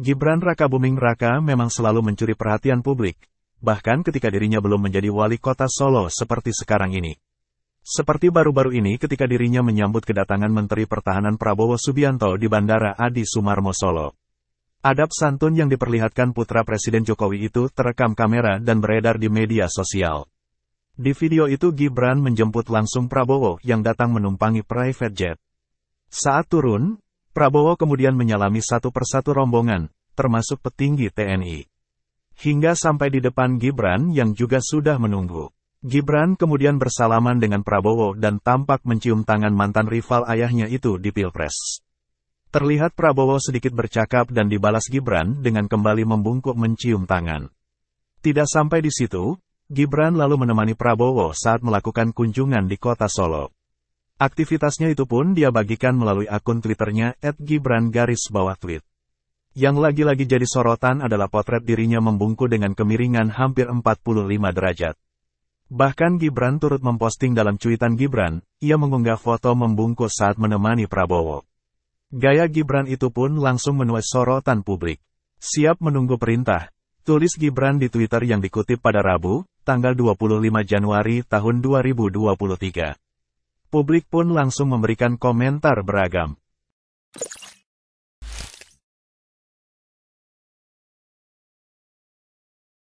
Gibran Raka Buming Raka memang selalu mencuri perhatian publik, bahkan ketika dirinya belum menjadi wali kota Solo seperti sekarang ini. Seperti baru-baru ini ketika dirinya menyambut kedatangan Menteri Pertahanan Prabowo Subianto di Bandara Adi Sumarmo Solo. Adab santun yang diperlihatkan putra Presiden Jokowi itu terekam kamera dan beredar di media sosial. Di video itu Gibran menjemput langsung Prabowo yang datang menumpangi private jet. Saat turun, Prabowo kemudian menyalami satu persatu rombongan, termasuk petinggi TNI. Hingga sampai di depan Gibran yang juga sudah menunggu. Gibran kemudian bersalaman dengan Prabowo dan tampak mencium tangan mantan rival ayahnya itu di Pilpres. Terlihat Prabowo sedikit bercakap dan dibalas Gibran dengan kembali membungkuk mencium tangan. Tidak sampai di situ, Gibran lalu menemani Prabowo saat melakukan kunjungan di kota Solo. Aktivitasnya itu pun dia bagikan melalui akun Twitternya @gibran garis bawah tweet. Yang lagi-lagi jadi sorotan adalah potret dirinya membungku dengan kemiringan hampir 45 derajat. Bahkan Gibran turut memposting dalam cuitan Gibran, ia mengunggah foto membungkus saat menemani Prabowo. Gaya Gibran itu pun langsung menuai sorotan publik. Siap menunggu perintah, tulis Gibran di Twitter yang dikutip pada Rabu, tanggal 25 Januari tahun 2023 publik pun langsung memberikan komentar beragam.